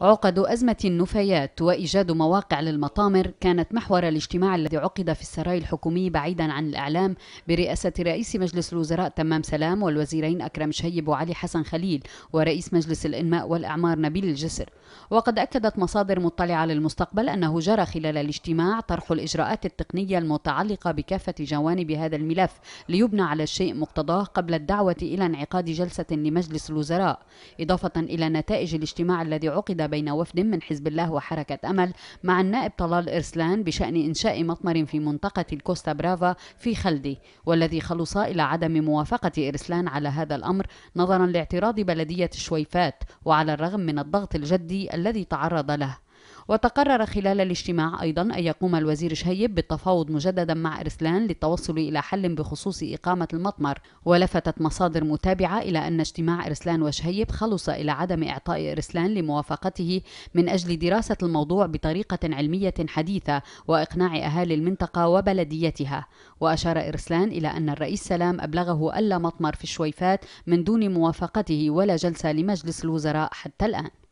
عقد أزمة النفايات وإيجاد مواقع للمطامر كانت محور الاجتماع الذي عقد في السراي الحكومي بعيدا عن الإعلام برئاسة رئيس مجلس الوزراء تمام سلام والوزيرين أكرم شهيب وعلي حسن خليل ورئيس مجلس الإنماء والإعمار نبيل الجسر وقد أكدت مصادر مطلعة للمستقبل أنه جرى خلال الاجتماع طرح الإجراءات التقنية المتعلقة بكافة جوانب هذا الملف ليبنى على الشيء مقتضاه قبل الدعوة إلى انعقاد جلسة لمجلس الوزراء إضافة إلى نتائج الاجتماع الذي عقد بين وفد من حزب الله وحركة أمل مع النائب طلال إرسلان بشأن إنشاء مطمر في منطقة الكوستا برافا في خلدي والذي خلص إلى عدم موافقة إرسلان على هذا الأمر نظرا لاعتراض بلدية الشويفات وعلى الرغم من الضغط الجدي الذي تعرض له وتقرر خلال الاجتماع أيضا أن يقوم الوزير شهيب بالتفاوض مجددا مع إرسلان للتوصل إلى حل بخصوص إقامة المطمر ولفتت مصادر متابعة إلى أن اجتماع إرسلان وشهيب خلص إلى عدم إعطاء إرسلان لموافقته من أجل دراسة الموضوع بطريقة علمية حديثة وإقناع أهالي المنطقة وبلديتها وأشار إرسلان إلى أن الرئيس سلام أبلغه ألا مطمر في الشويفات من دون موافقته ولا جلسة لمجلس الوزراء حتى الآن